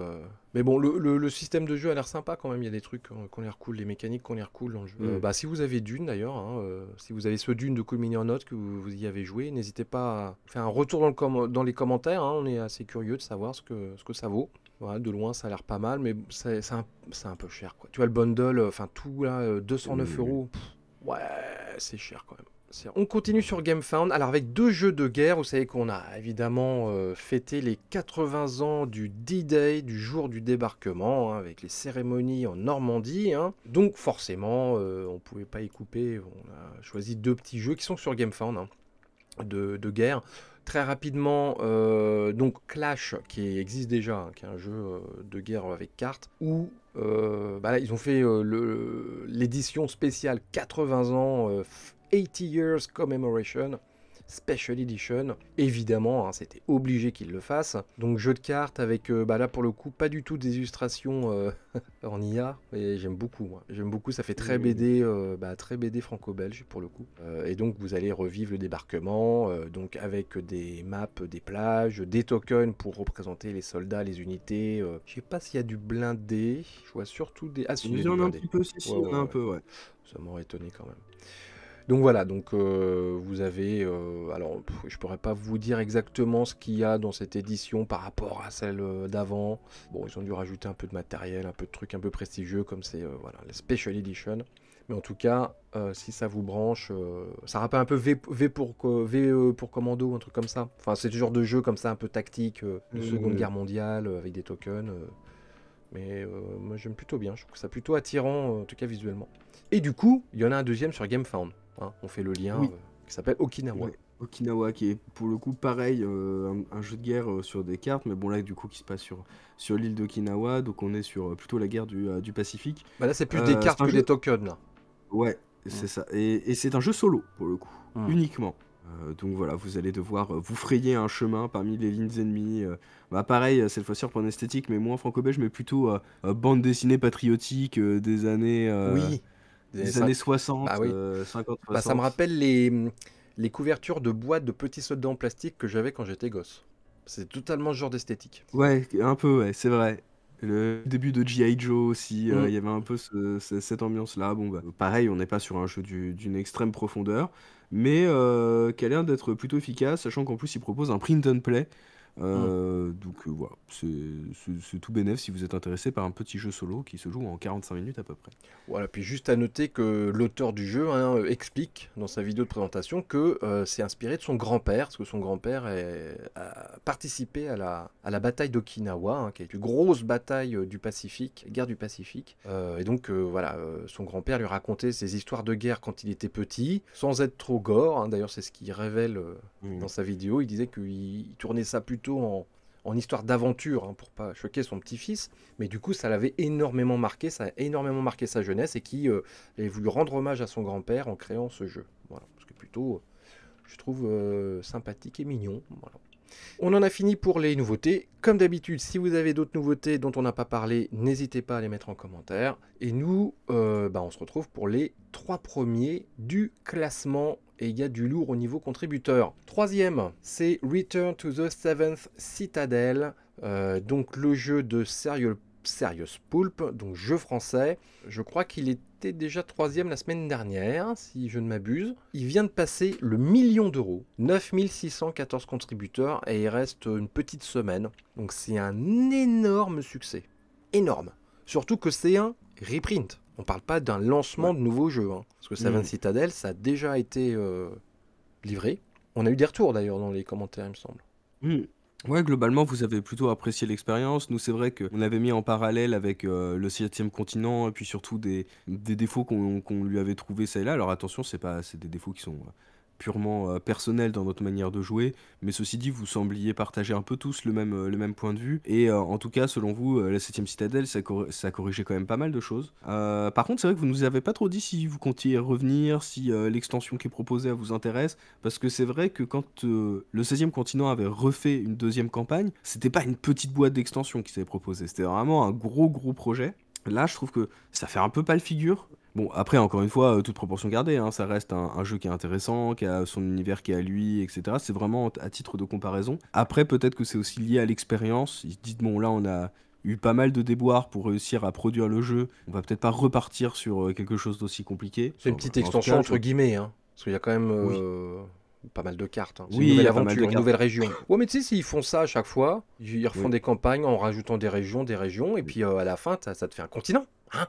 Mais bon, le, système de jeu a l'air sympa quand même, il y a des trucs qu'on l'air cool, les mécaniques qu'on l'air cool dans le jeu. Mm. Bah, si vous avez Dune d'ailleurs, hein, si vous avez ce Dune de en Note que vous, y avez joué, n'hésitez pas à faire un retour dans, les commentaires, hein. on est assez curieux de savoir ce que ça vaut de loin, ça a l'air pas mal, mais c'est un, peu cher. Quoi. Tu vois, le bundle, euh, enfin tout, là, 209 euh, euros. ouais, c'est cher quand même. On continue sur GameFound, alors avec deux jeux de guerre, vous savez qu'on a évidemment euh, fêté les 80 ans du D-Day, du jour du débarquement, hein, avec les cérémonies en Normandie. Hein. Donc forcément, on ne pouvait pas y couper, on a choisi deux petits jeux qui sont sur GameFound hein, de, de, guerre. Très rapidement, euh, donc Clash, qui existe déjà, hein, qui est un jeu euh, de guerre avec cartes, où euh, bah ils ont fait l'édition spéciale 80 ans, 80 Years Commemoration, Special Edition. Évidemment, hein, c'était obligé qu'il le fasse. Donc jeu de cartes avec, euh, bah là pour le coup, pas du tout des illustrations euh, (laughs) en IA. Et j'aime beaucoup, hein. J'aime beaucoup, ça fait très BD, euh, bah, très BD franco-belge pour le coup. et donc vous allez revivre le débarquement, donc avec des maps, des plages, des tokens pour représenter les soldats, les unités. Je sais pas s'il y a du blindé. Je vois surtout des... Ah, en un petit peu, peu, Ça m'aurait étonné quand même. Donc voilà, donc euh, vous avez, euh, alors je je pourrais pas vous dire exactement ce qu'il y a dans cette édition par rapport à celle euh, d'avant. Bon, ils ont dû rajouter un peu de matériel, un peu de trucs un peu prestigieux comme c'est voilà la Special Edition. Mais en tout cas, si ça vous branche, ça rappelle un peu v, pour, v pour Commando, un truc comme ça. Enfin, c'est ce genre de jeu comme ça, un peu tactique, de mmh. Seconde Guerre mondiale, avec des tokens. Mais moi j'aime plutôt bien, je trouve ça plutôt attirant, en tout cas visuellement. Et du coup, il y en a un deuxième sur GameFound. Hein, on fait le lien euh, qui s'appelle Okinawa. Okinawa, qui est pour le coup pareil, euh, un, jeu de guerre euh, sur des cartes, mais bon là du coup qui se passe sur, sur l'île d'Okinawa, donc on est sur plutôt la guerre du, Pacifique. Bah là c'est plus des cartes que des tokens Ouais, mm. c'est ça. Et, c'est un jeu solo pour le coup, mm. uniquement. donc voilà, vous allez devoir vous frayer un chemin parmi les lignes ennemies. bah pareil, cette fois-ci reprendre esthétique, mais moins franco-belge, mais plutôt bande dessinée patriotique des années... Des, années 60, 50, ah euh, bah, ça me rappelle les, les couvertures de boîtes de petits soldats en plastique que j'avais quand j'étais gosse. C'est totalement ce genre d'esthétique. Ouais, un peu, ouais, c'est vrai. Le début de G.I. Joe aussi, euh, mm. il y avait un peu cette ambiance-là. Bon, bah, pareil, on n'est pas sur un jeu d'une extrême profondeur, mais euh, qui a l'air d'être plutôt efficace, sachant qu'en plus il propose un print and play euh, donc euh, voilà, c'est tout bénéf si vous êtes intéressé par un petit jeu solo qui se joue en 45 minutes à peu près. Voilà, puis juste à noter que l'auteur du jeu hein, euh, explique dans sa vidéo de présentation que c'est inspiré de son grand-père, parce que son grand-père a participé à la, à la bataille d'Okinawa, hein, qui est une grosse bataille du Pacifique, guerre du Pacifique. et donc voilà, son grand-père lui racontait ses histoires de guerre quand il était petit, sans être trop gore. Hein. D'ailleurs, c'est ce qu'il révèle dans sa vidéo. Il disait qu'il tournait ça plutôt en, histoire d'aventure hein, pour pas choquer son petit-fils. Mais du coup, ça l'avait énormément marqué, ça a énormément marqué sa jeunesse et qui euh, voulu rendre hommage à son grand-père en créant ce jeu. Voilà, parce que plutôt, euh, je trouve euh, sympathique et mignon. On en a fini pour les nouveautés. Comme d'habitude, si vous avez d'autres nouveautés dont on n'a pas parlé, n'hésitez pas à les mettre en commentaire. Et nous, euh, bah, on se retrouve pour les trois premiers du classement et il y a du lourd au niveau contributeur. Troisième, c'est Return to the Seventh Citadel, euh, donc le jeu de Serious Pulp, donc jeu français. Je crois qu'il était déjà troisième la semaine dernière, si je ne m'abuse. Il vient de passer le million d'euros, 9614 contributeurs, et il reste une petite semaine. Donc c'est un énorme succès. Énorme. Surtout que c'est un reprint. On ne parle pas d'un lancement de nouveaux jeux. Hein, parce que Seven mm. Citadel, ça a déjà été euh, livré. On a eu des retours d'ailleurs dans les commentaires, il me semble. Mm. Ouais, globalement, vous avez plutôt apprécié l'expérience. Nous, c'est vrai qu'on avait mis en parallèle avec euh, le 7 continent et puis surtout des, défauts qu'on lui avait trouvé celle-là. Alors attention, c'est pas, c'est des défauts qui sont euh, purement euh, personnel dans notre manière de jouer, mais ceci dit, vous sembliez partager un peu tous le même, euh, le même point de vue, et euh, en tout cas, selon vous, la 7ème citadelle, ça, corrigeait quand même pas mal de choses. par contre, c'est vrai que vous ne nous avez pas trop dit si vous comptiez revenir, si l'extension qui est proposée vous intéresse, parce que c'est vrai que quand le 16e continent avait refait une deuxième campagne, c'était pas une petite boîte d'extension qui s'est proposée, c'était vraiment un gros gros projet, Là, je trouve que ça fait un peu pas le figure. Bon, après, encore une fois, euh, toute proportion gardée, hein, ça reste un, jeu qui est intéressant, qui a son univers qui est à lui, etc. C'est vraiment à titre de comparaison. Après, peut-être que c'est aussi lié à l'expérience. Ils se disent, bon, là, on a eu pas mal de déboires pour réussir à produire le jeu. On va peut-être pas repartir sur euh, quelque chose d'aussi compliqué. C'est une petite extension, entre guillemets, hein, parce qu'il y a quand même... Euh, pas mal de cartes. Hein. Oui, une nouvelle aventure, une nouvelle région. (coughs) Ouais, mais tu sais, s'ils font ça à chaque fois, ils refont des campagnes en rajoutant des régions, des régions, et puis euh, à la fin, ça te fait un continent. Hein.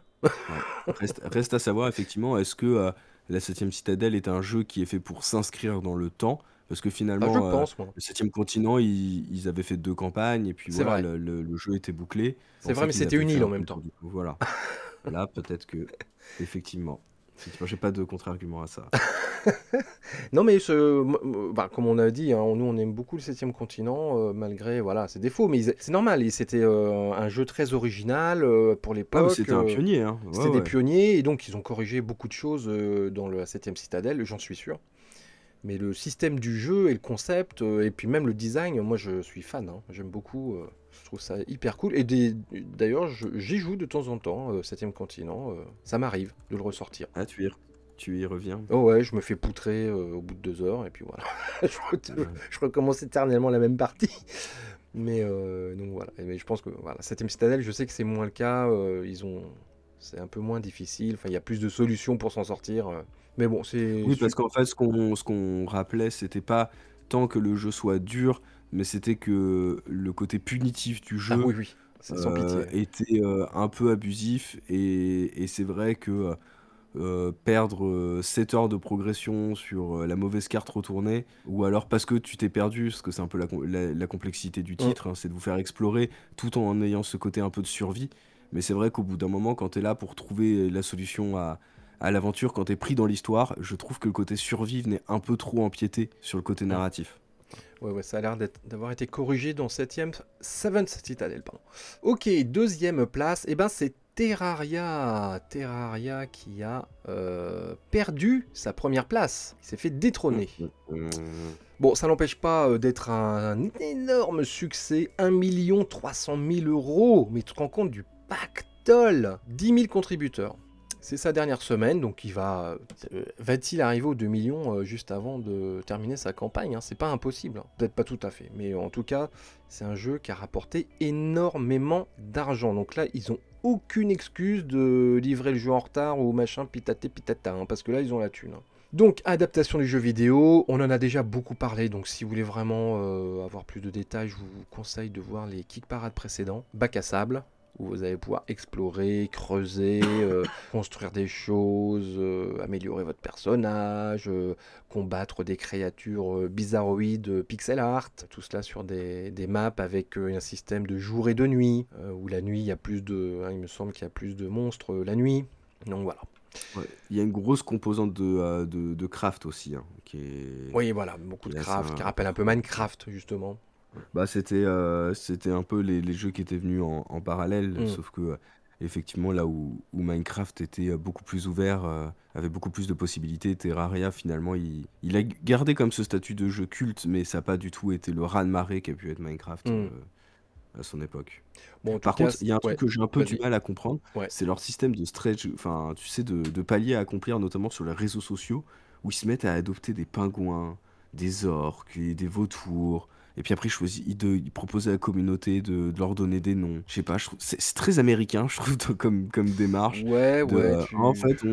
reste, à savoir, effectivement, est-ce que euh, la 7 citadelle est un jeu qui est fait pour s'inscrire dans le temps parce que finalement, ah, euh, le 7 continent, ils, avaient fait deux campagnes et puis voilà, le, jeu était bouclé. C'est vrai, mais c'était une île en même temps. voilà. (laughs) Là, peut-être que, effectivement. J'ai pas de contre-argument à ça. (laughs) non, mais ce, comme on a dit, hein, nous on aime beaucoup le 7 continent, euh, malgré voilà, ses défauts. Mais c'est normal, c'était euh, un jeu très original euh, pour ah, l'époque. Ah, c'était un pionnier. Hein. c'était des pionniers, et donc ils ont corrigé beaucoup de choses dans la 7 citadelle, j'en suis sûr. Mais le système du jeu et le concept, euh, et puis même le design, moi je suis fan, hein. j'aime beaucoup, euh, je trouve ça hyper cool. Et d'ailleurs, j'y joue de temps en temps, 7 euh, continent, ça m'arrive de le ressortir. Ah, tu y, reviens oh Ouais, je me fais poutrer au bout de deux heures, et puis voilà. (laughs) Ah je, recommence éternellement la même partie. (laughs) Mais voilà. Mais je pense que voilà, septième citadelle, je sais que c'est moins le cas. ils ont c'est un peu moins difficile. il y a plus de solutions pour s'en sortir. Euh. Mais bon, c'est. Oui, parce qu'en fait, ce qu'on ce rappelait, c'était pas tant que le jeu soit dur, mais c'était que le côté punitif du jeu. Ah euh, était euh, un peu abusif et, c'est vrai que perdre 7 heures de progression sur la mauvaise carte retournée ou alors parce que tu t'es perdu, parce que c'est un peu la, complexité du mm. titre, hein, c'est de vous faire explorer tout en ayant ce côté un peu de survie. Mais c'est vrai qu'au bout d'un moment, quand tu es là pour trouver euh, la solution à, l'aventure, quand tu es pris dans l'histoire, je trouve que le côté survivre n'est un peu trop empiété sur le côté narratif. Ouais, ouais, ça a l'air d'avoir été corrigé dans 7ème, 7 Citadel, pardon. Ok, deuxième place, et eh ben c'est Terraria, Terraria qui a euh, perdu sa première place, il s'est fait détrôner. Mmh, mmh. Bon, ça n'empêche pas euh, d'être un énorme succès, 1 300 000 euros, mais tu te rends compte du pactole 10 000 contributeurs. C'est sa dernière semaine, donc il va. Euh, va-t-il arriver aux 2 millions euh, juste avant de terminer sa campagne hein? C'est pas impossible, hein. peut-être pas tout à fait, mais en tout cas, c'est un jeu qui a rapporté énormément d'argent. Donc là, ils ont aucune excuse de livrer le jeu en retard ou machin pitaté pitata, hein, parce que là, ils ont la thune. Donc, adaptation du jeu vidéo, on en a déjà beaucoup parlé, donc si vous voulez vraiment euh, avoir plus de détails, je vous conseille de voir les kick parades précédents. Bac à sable, où vous allez pouvoir explorer, creuser, euh, (coughs) construire des choses, euh, améliorer votre personnage, euh, combattre des créatures bizarroïdes, pixel art, tout cela sur des, des maps avec un système de jour et de nuit, où la nuit, il y a plus de... Hein, il me semble qu'il y a plus de monstres la nuit. Donc voilà. Il y a une grosse composante de, de, craft aussi. Hein, oui, voilà, beaucoup de craft, qui rappelle un peu Minecraft, justement. Bah, euh, c'était un peu les, jeux qui étaient venus en, parallèle, mm. sauf que euh, effectivement là où, Minecraft était euh, beaucoup plus ouvert, avait beaucoup plus de possibilités, Terraria finalement il, il a gardé comme ce statut de jeu culte, mais ça n'a pas du tout été le raz-de-marée qu'a pu être Minecraft mm. à son époque. Bon, Par contre, il y a un truc que j'ai un peu du mal à comprendre, c'est leur système de stretch, tu sais, de, de paliers à accomplir, notamment sur les réseaux sociaux, où ils se mettent à adopter des pingouins, des orques, et des vautours, et puis après, il, de, à la communauté de, leur donner des noms. Je sais pas, c'est très américain, je trouve, (laughs) comme, comme démarche. Ouais, ouais. Euh, en fait,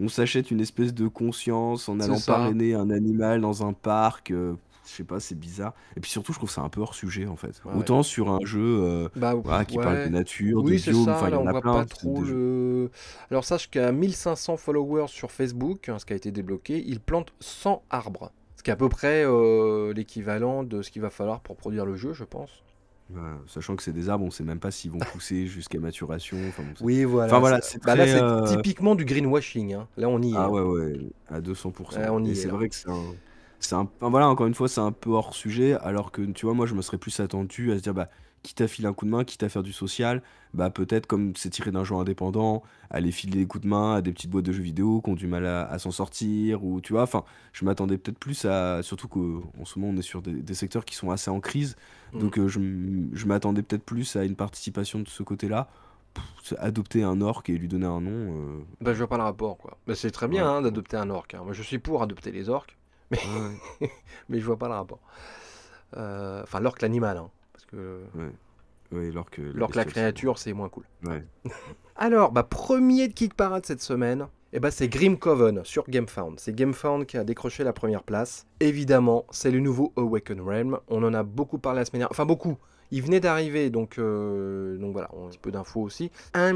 on, s'achète une espèce de conscience en allant parrainer un animal dans un parc. Euh, je sais pas, c'est bizarre. Et puis surtout, je trouve ça un peu hors sujet en fait. Autant sur un jeu euh, bah, qui parle de nature, de biome, enfin il y en a plein. Pas trop le... Alors sache qu'à 1500 followers sur Facebook, hein, ce qui a été débloqué, il plante 100 arbres. Ce qui à peu près euh, l'équivalent de ce qu'il va falloir pour produire le jeu, je pense. Bah, sachant que c'est des arbres, on sait même pas s'ils vont pousser (laughs) jusqu'à maturation. oui, voilà. Enfin, voilà c'est bah, euh, typiquement du greenwashing. Hein. Là, on y est. Ah hein. ouais, ouais, à 200%. C'est vrai que c'est un... Voilà, encore une fois, c'est un peu hors sujet, alors que, tu vois, moi, je me serais plus attendu à se dire, bah, quitte à filer un coup de main, quitte à faire du social, bah peut-être comme c'est tiré d'un jeu indépendant, aller filer des coups de main à des petites boîtes de jeux vidéo qui ont du mal à, s'en sortir, ou tu vois, enfin, je m'attendais peut-être plus à, surtout qu'en ce moment on est sur des, secteurs qui sont assez en crise, mm. donc euh, je, m'attendais peut-être plus à une participation de ce côté-là adopter un orc et lui donner un nom. Euh. Bah, je vois pas le rapport, quoi. Bah, c'est très bien hein, d'adopter un orc. Hein. Moi, je suis pour adopter les orcs, mais, (laughs) mais je vois pas le rapport. Euh, enfin, l'orc, l'animal. Hein alors que, la créature, c'est moins cool. (laughs) alors, bah, premier de Kick Parade cette semaine, et eh bah, c'est Grim Coven sur GameFound. C'est GameFound qui a décroché la première place. Évidemment, c'est le nouveau Awaken Realm. On en a beaucoup parlé la semaine dernière. Enfin, beaucoup. Il venait d'arriver, donc, euh, donc voilà, on un petit peu d'infos aussi. 1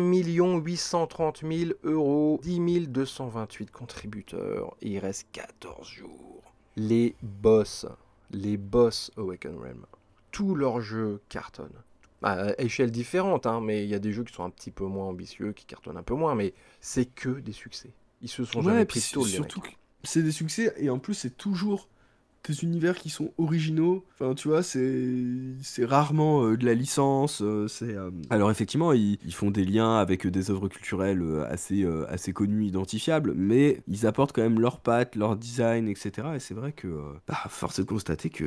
830 000 euros, 10 228 contributeurs, il reste 14 jours. Les boss, les boss Awaken Realm tous leurs jeux cartonnent. Bah, à échelle différente, hein, mais il y a des jeux qui sont un petit peu moins ambitieux, qui cartonnent un peu moins, mais c'est que des succès. Ils se sont jamais pris Surtout c'est des succès, et en plus, c'est toujours des univers qui sont originaux. Enfin, tu vois, c'est rarement euh, de la licence. Euh, c'est euh, Alors, effectivement, ils, font des liens avec des œuvres culturelles assez, assez connues, identifiables, mais ils apportent quand même leur patte, leur design, etc. Et c'est vrai que, bah, force est de constater que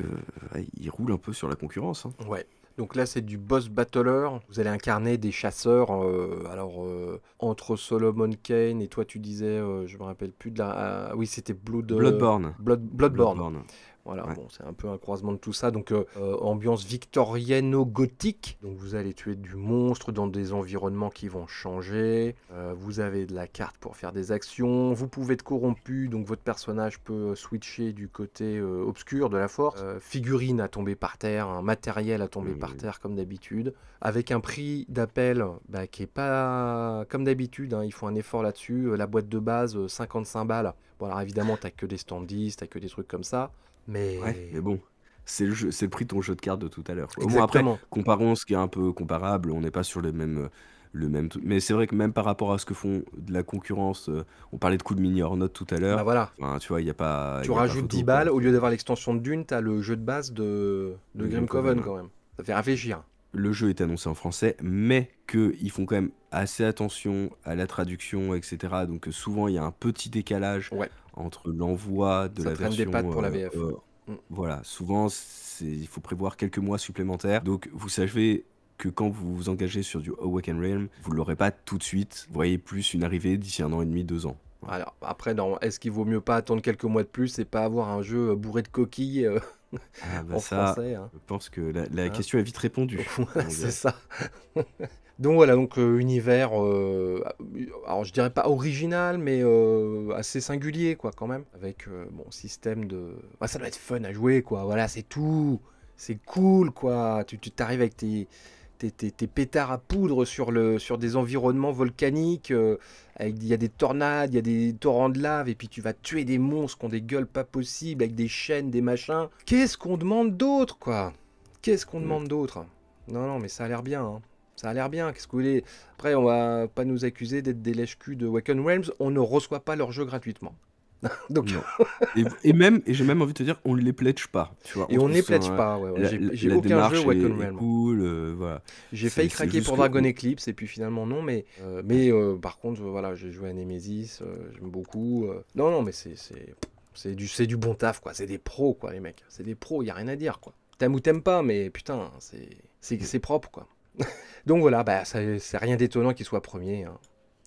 roulent un peu sur la concurrence. Hein. Ouais, donc là, c'est du boss battler. Vous allez incarner des chasseurs. Euh, alors, euh, entre Solomon Kane et toi, tu disais, euh, je me rappelle plus de la. Ah, oui, c'était Bloodborne. Bloodborne. Voilà, bon, c'est un peu un croisement de tout ça. Donc, euh, euh, ambiance victorienno gothique Donc, vous allez tuer du monstre dans des environnements qui vont changer. Euh, vous avez de la carte pour faire des actions. Vous pouvez être corrompu, donc votre personnage peut switcher du côté obscur de la force. figurine à tomber par terre, matériel à tomber par terre, comme d'habitude. Avec un prix d'appel bah, qui est pas comme d'habitude. il hein. ils font un effort là-dessus. la boîte de base, 55 balles. Bon, alors évidemment, t'as que des standistes, t'as que des trucs comme ça. Mais, bon, c'est le, c'est prix de ton jeu de cartes de tout à l'heure. après, comparons ce qui est un peu comparable, on n'est pas sur euh, le même le même truc. Mais c'est vrai que même par rapport à ce que font de la concurrence, euh, on parlait de coups de mini note tout à l'heure, bah, voilà. tu vois, il a, pas- rajoutes 10 balles, au lieu d'avoir l'extension de Dune, t'as le jeu de base de, de Grim Coven, quand même. Ça fait réfléchir le jeu est annoncé en français, mais qu'ils font quand même assez attention à la traduction, etc. Donc euh, souvent, il y a un petit décalage entre l'envoi de la version. pattes pour la euh, VF. Euh, mm. Voilà, souvent, il faut prévoir quelques mois supplémentaires. Donc vous savez que quand vous vous engagez sur du Awaken Realm, vous ne l'aurez pas tout de suite. Vous voyez plus une arrivée d'ici un an et demi, deux ans. Alors après, est-ce qu'il vaut mieux pas attendre quelques mois de plus et pas avoir un jeu bourré de coquilles ah, bah hein. Je pense que la, hein question est vite répondue. (laughs) c'est euh, ça. (laughs) donc voilà, donc euh, univers, euh, alors je dirais pas original, mais assez singulier quoi quand même, avec bon système de, ça doit être fun à jouer quoi. Voilà, c'est tout, c'est cool quoi. Tu t'arrives avec tes tes, pétards à poudre sur, le, sur des environnements volcaniques. Euh, il y a des tornades, il y a des torrents de lave, et puis tu vas tuer des monstres qui ont des gueules pas possibles, avec des chaînes, des machins. Qu'est-ce qu'on demande d'autre, quoi Qu'est-ce qu'on mm. demande d'autre Non, non, mais ça a l'air bien. Hein. Ça a l'air bien, qu'est-ce que voulez Après, on va pas nous accuser d'être des lèches cul de Wacken Realms. On ne reçoit pas leur jeu gratuitement. (laughs) Donc... et, même, et j'ai même envie de te dire, on ne les pledge pas. et on ne les pledge pas, J'ai aucun jeu Cool, euh, J'ai failli craquer pour Dragon Eclipse, et puis finalement non, mais, euh, mais euh, par contre, voilà, j'ai joué à Nemesis, j'aime beaucoup. Non, non, mais c'est du, du bon taf, quoi. C'est des pros, quoi, les mecs. C'est des pros, il n'y a rien à dire, quoi. T'aimes ou t'aimes pas, mais putain, c'est propre, quoi. (laughs) Donc voilà, bah, c'est rien d'étonnant qu'il soit premier, hein.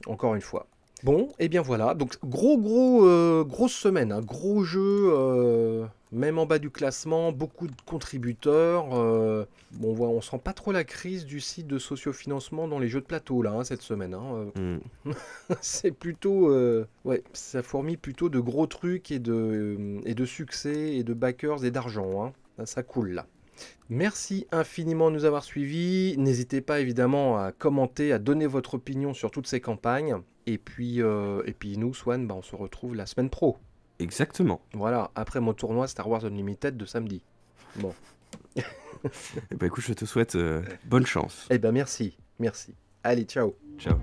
encore une fois. Bon, et bien voilà. Donc gros, gros, euh, grosse semaine, hein. gros jeu, euh, même en bas du classement, beaucoup de contributeurs. Euh, bon, on voit, on sent pas trop la crise du site de sociofinancement dans les jeux de plateau là hein, cette semaine. Hein. Hmm. (laughs) c'est plutôt, ouais, ça fourmille plutôt de gros trucs et de et de succès et de backers et d'argent. Ça coule là. Merci infiniment de nous avoir suivis. N'hésitez pas évidemment à commenter, à donner votre opinion sur toutes ces campagnes. Et puis, euh, et puis nous, Swan, bah, on se retrouve la semaine pro. Exactement. Voilà, après mon tournoi Star Wars Unlimited de samedi. Bon. (laughs) et eh bah ben, écoute, je te souhaite euh, bonne chance. Eh bien, ben merci, merci. Allez, ciao. Ciao.